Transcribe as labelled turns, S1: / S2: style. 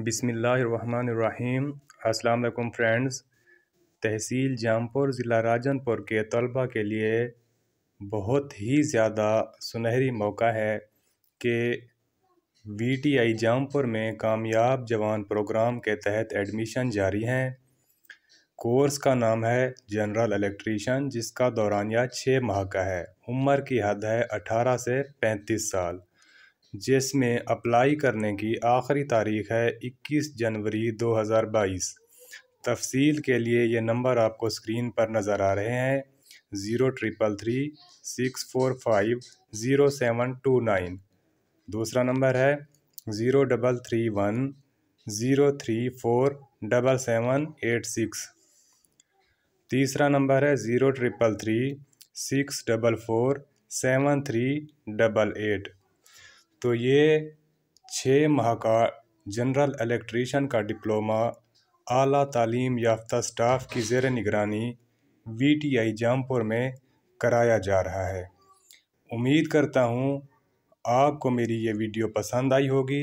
S1: बिसमीम् अल्लाम फ्रेंड्स तहसील जामपुर ज़िला राजनपुर के तलबा के लिए बहुत ही ज़्यादा सुनहरी मौका है कि वीटीआई जामपुर में कामयाब जवान प्रोग्राम के तहत एडमिशन जारी हैं कोर्स का नाम है जनरल इलेक्ट्रीशियन जिसका दौरानिया छः माह का है उम्र की हद है अठारह से पैंतीस साल जिसमें अप्लाई करने की आखिरी तारीख है 21 जनवरी 2022 तफसील के लिए ये नंबर आपको स्क्रीन पर नज़र आ रहे हैं zero triple three six four five zero seven two nine दूसरा नंबर है zero double three one zero three four double seven eight six तीसरा नंबर है zero triple three six double four seven three double eight तो ये छः माह का general electrician का डिप्लोमा आला तालीम याफ्ता स्टाफ की जेर निगरानी वी टी आई जामपुर में कराया जा रहा है उम्मीद करता हूँ आपको मेरी ये वीडियो पसंद आई होगी